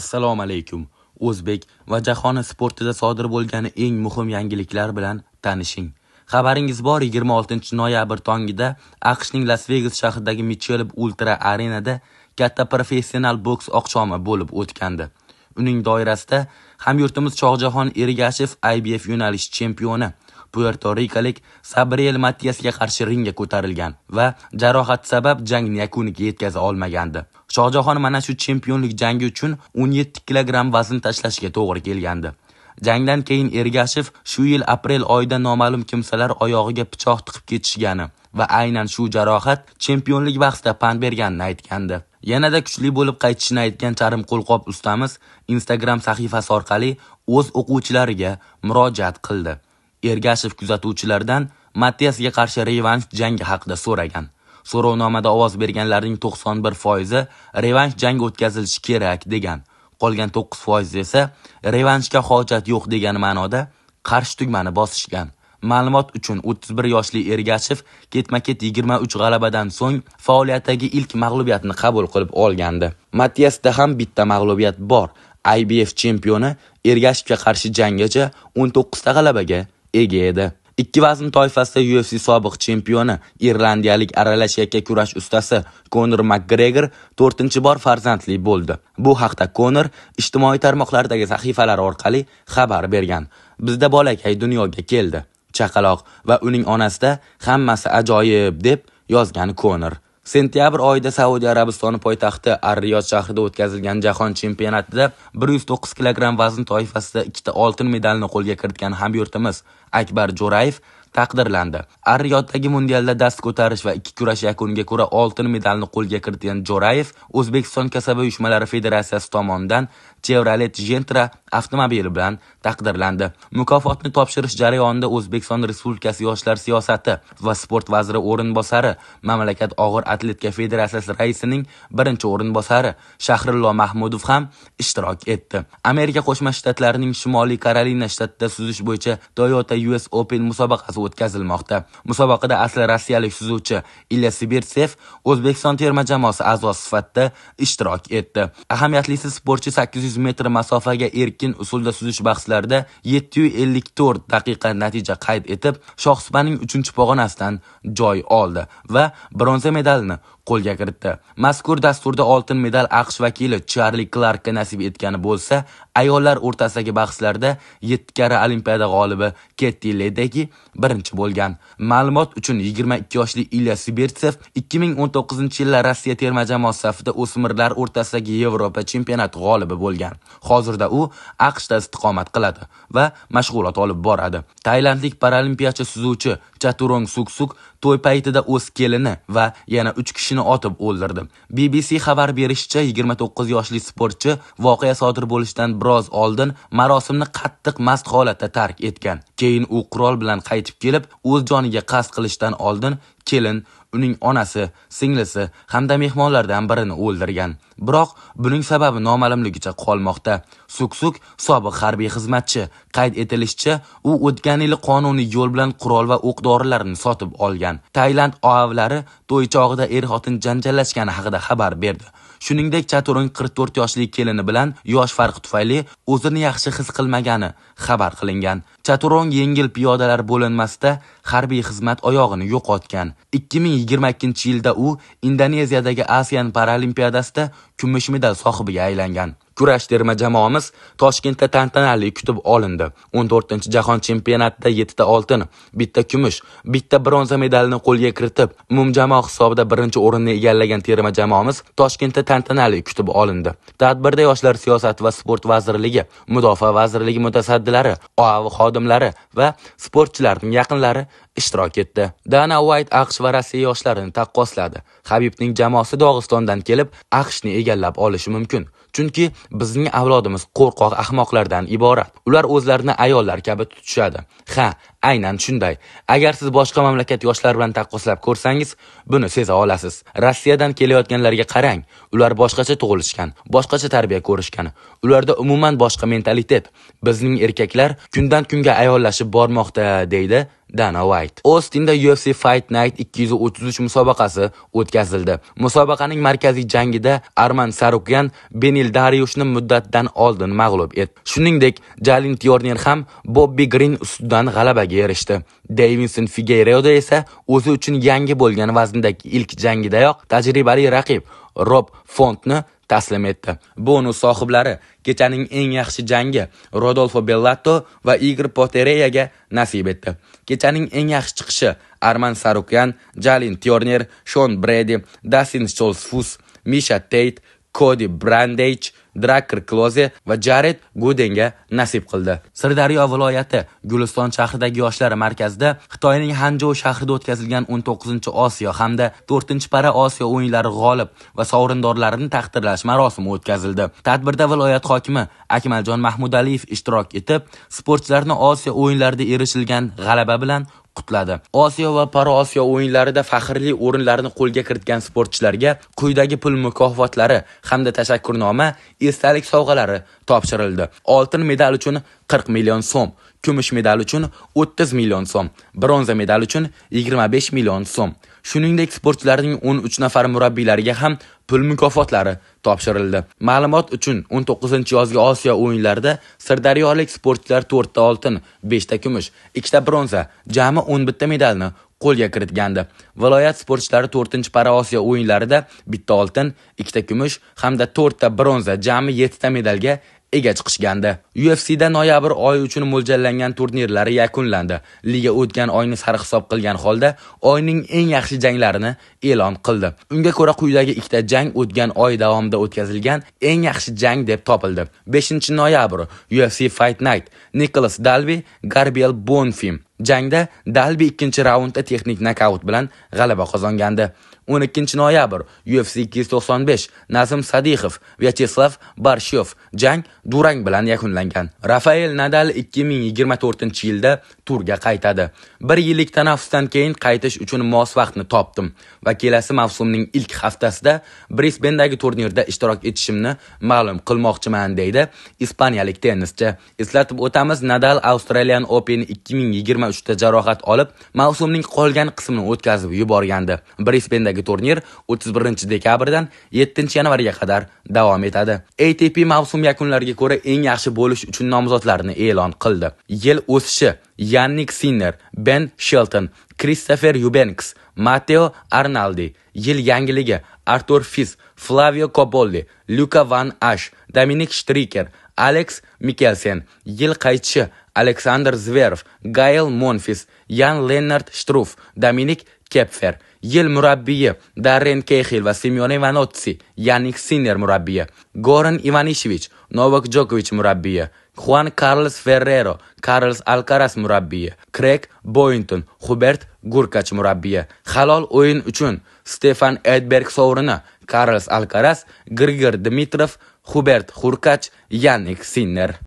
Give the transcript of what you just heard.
assalomu alaykum o'zbek va jahon sportida sodir bo'lgan eng muhim yangiliklar bilan tanishing xabaringiz bor 26 noyabr tongida aqshning las vegas shahridagi michelib ultra arenada katta professional boks oqshomi bo'lib o'tgandi uning doirasida hamyurtimiz chog'jahon ergashev ibf yo'nalishi chempioni puertorikalik Sabriel Matiasga qarshi ringga ko'tarilgan va jarohat sabab jangni yakuniga yetkaza olmagandi. Shohjahon mana shu chempionlik jangi uchun 17 kilogramm vazn tashlashiga to'g'ri kelgandi. Jangdan keyin Ergashev shu yil aprel oyida noma'lum kimsalar oyog'iga pichoq tiqib ketishgani va aynan shu jarohat chempionlik bahsida pan berganini aytgandi. yanada kuchli bo'lib qaytishini aytgan charim qo'lqop ustamiz instagram sahifasi orqali o'z o'quvchilariga murojaat qildi Ergashev kuzatuvchilardan Mattiasga qarshi revansh jangi haqida so'ragan. So'rovnomada ovoz berganlarning 91 foizi revansh jang o'tkazilishi kerak degan, qolgan 9 esa revanshga hojat yo'q degan ma'noda qarshi tugmani bosishgan. Ma'lumot uchun 31 yoshli Ergashev ketma-ket 23 g'alabadan so'ng faoliyatdagi ilk mag'lubiyatni qabul qilib olgandi. Mattiasda ham bitta mag'lubiyat bor. IBF chempioni Ergashevga qarshi janggacha 19 ta g'alabaga, ega edi ikki vazn toifasida ufc sobiq chempioni irlandiyalik aralash yakka kurash ustasi konor makgregor to'rtinchi bor farzandli bo'ldi bu haqda konor ijtimoiy tarmoqlardagi sahifalari orqali xabar bergan bizda bolakay dunyoga keldi chaqaloq va uning onasida hammasi ajoyib deb yozgan konor sentyabr oyida saudiya arabistoni poytaxti ar riyod shahrida o'tkazilgan jahon chempionatida 109 kilogramm vazn toifasida ikkita oltin medalni qo'lga kiritgan hamyurtimiz akbar jo'rayev taqdirlandi ar riyoddagi mundialda dast ko'tarish va ikki kurash yakuniga ko'ra oltin medalni qo'lga kiritgan jo'rayev o'zbekiston kasaba uyushmalari federatsiyasi tomonidan Chevrolet Gentra avtomobili bilan taqdirlandi. Mukofotni topshirish jarayonida O'zbekiston Respublikasi yoshlar siyosati va sport vaziri o'rinbosari, mamlakat og'ir atletika federatsiyasi raisining birinchi o'rinbosari Shahrillo Mahmudov ham ishtirok etdi. Amerika Qo'shma Shtatlarining Shimoliy Karolina shtatida suzish bo'yicha Toyota US Open musobaqasi o'tkazilmoqda. Musobaqada asl rossiyalik suzuvchi Ilya Sibirtsev O'zbekiston terma jamoasi a'zosi sifatida ishtirok etdi. Ahamiyatlisi sportchi 800 100 metr masofaga erkin usulda suzish bahslarida 754 daqiqa natija qayd etib, shohsupaning 3 pog'onasidan joy oldi va bronza medalni qo'lga kiritdi mazkur dasturda oltin medal aqsh vakili charli klarkka nasib etgani bo'lsa ayollar o'rtasidagi bahslarda yetti karra olimpiada g'olibi ketti ledegi birinchi bo'lgan ma'lumot uchun 22 yoshli ilya sibertsev 2019 yilda rossiya terma jamoasi safida o'smirlar o'rtasidagi yevropa chempionati g'olibi bo'lgan hozirda u aqshda istiqomat qiladi va mashg'ulot olib boradi tailandlik paralimpiyachi suzuvchi chaturong suksuk to'y paytida o'z kelini va yana 3 kishini otib o'ldirdi. BBC xabar berishicha 29 yoshli sportchi voqea sodir bo'lishidan biroz oldin marosimni qattiq mast holatda tark etgan. Keyin u qurol bilan qaytib kelib, o'z joniga qasd qilishdan oldin kelin uning onasi singlisi hamda mehmonlardan birini o'ldirgan biroq buning sababi noma'lumligicha qolmoqda suksuk sobiq harbiy xizmatchi qayd etilishicha u o'tgan yili qonuniy yo'l bilan qurol va o'q sotib olgan tailand oavlari to'y chog'ida er xotin janjallashgani haqida xabar berdi shuningdek chaturung 44 yoshli kelini bilan yosh farqi tufayli o'zini yaxshi his qilmagani xabar qilingan chaturong yengil piyodalar bo'linmasida harbiy xizmat oyog'ini yo'qotgan 2022 yilda u indoneziyadagi asian paralimpiadasida kumush medal sohibiga aylangan kurash terma jamoamiz toshkentda tantanali kutib olindi 14 jahon chempionatida 7 ta oltin bitta kumush bitta bronza medalini qo'lga kiritib umumjamoa hisobida birinchi o'rinni egallagan terma jamoamiz toshkentda tantanali kutib olindi tadbirda yoshlar siyosati va sport vazirligi mudofaa vazirligi mutasaddilari oav xodimlari va sportchilarning yaqinlari ishtirok etdi dana White aqsh va rossiya yoshlarini taqqosladi habibning jamoasi dog'istondan kelib aqshni egallab olishi mumkin chunki bizning avlodimiz qo'rqoq ahmoqlardan iborat ular o'zlarini ayollar kabi tutishadi ha aynan shunday agar siz boshqa mamlakat yoshlari bilan taqqoslab ko'rsangiz buni seza olasiz rossiyadan kelayotganlarga qarang ular boshqacha tug'ilishgan boshqacha tarbiya ko'rishgan ularda umuman boshqa mentalitet bizning erkaklar kundan kunga ayollashib bormoqda deydi Dana White. Ostinda UFC Fight Night 233 musobaqasi o'tkazildi. Musobaqaning markaziy jangida Arman Sarukyan Benil Dariushni muddatdan oldin mag'lub etdi. Shuningdek, Jalin Tyorner ham Bobby Green ustidan g'alabaga g'alabaga erishdi Davinson figeyreoda esa o'zi uchun yangi bo'lgan vazndagi ilk jangidayoq tajribali raqib rob fontni taslim etdi bonus sohiblari kechaning eng yaxshi jangi rodolfo bellatto va igor potereyaga nasib etdi kechaning eng yaxshi chiqishi arman sarukyan jalin tyorner shon bredi Dustin sholsfus misha teyt kodi brandeych Drakker Kloze va Jared Gudenga nasib qildi. Sirdaryo viloyati Guliston shahridagi yoshlar markazida Xitoyning Hanzhou shahrida o'tkazilgan 19-Osiyo hamda 4-para Osiyo o'yinlari g'olib va sovrindorlarini taqdirlash marosimi o'tkazildi. Tadbirda viloyat hokimi Akmaljon Mahmudaliyev ishtirok etib, sportchilarni Osiyo o'yinlarida erishilgan g'alaba bilan qutladi osiyo va osiyo o'yinlarida faxrli o'rinlarni qo'lga kiritgan sportchilarga quyidagi pul mukofotlari hamda tashakkurnoma esdalik sovg'alari topshirildi oltin medal uchun 40 million so'm kumush medal uchun 30 million so'm, bronza medal uchun 25 million so'm. Shuningdek, sportchilarning 13 nafar murabbiylariga ham pul mukofotlari topshirildi. Ma'lumot uchun 19 yozgi Osiyo o'yinlarida sirdaryolik sportchilar 4 ta oltin, 5 ta kumush, 2 ta bronza, jami 11 ta medalni qo'lga kiritgandi. Viloyat sportchilari 4-para Osiyo o'yinlarida bitta oltin, ikkita kumush hamda 4 ta bronza, jami 7 ta medalga ega chiqishgandi ufcda noyabr oyi uchun mo'ljallangan turnirlari yakunlandi liga o'tgan oyni sarhisob qilgan holda oyning eng yaxshi janglarini e'lon qildi unga ko'ra quyidagi ikkita jang o'tgan oy davomida o'tkazilgan eng yaxshi jang deb topildi 5 noyabr ufc fight night nikolas dalvi garbiel bonfim jangda dalbi ikkinchi raundda texnik nokaut bilan g'alaba qozongandi 12 noyabr UFC 295 Nazim Sadixov Vyacheslav barshov jang durang bilan yakunlangan. Rafael Nadal 2024 yilda turga qaytadi. bir yillik tanaffusdan keyin qaytish uchun mos vaqtni topdim va kelasi mavsumning ilk haftasida Brisbendagi turnirda ishtirok etishimni ma'lum qilmoqchiman deydi ispaniyalik tennischi. Eslatib o'tamiz, Nadal Australian Open 2023 da jarohat olib, mavsumning qolgan qismini o'tkazib yuborgandi. Brisbendagi bo'yichagi turnir 31 dekabrdan 7 yanvarga qadar davom etadi atp mavsum yakunlariga ko'ra eng yaxshi bo'lish uchun nomzodlarni e'lon qildi yil o'sishi yannik sinner ben shelton kristofer yubenks matteo arnaldi yil yangiligi artur fis flavio kopolli luka van ash dominik shtriker aleks mikelsen yil qaytishi aleksandr zverov gael monfis yan lennard shtruf dominik Kepfer, yil murabbiyi Darren Kehil va Simeone Vanotsi, Yannick Sinner murabbiyi, Goran Ivanishvich, Novak Djokovic murabbiyi, Juan Carlos Ferrero, Carlos Alcaraz murabbiyi, Craig Boynton, Hubert Gurkach murabbiyi. Halol o'yin uchun Stefan Edberg sovrini, Carlos Alcaraz, Grigor Dimitrov, Hubert Hurkach, Yannick Sinner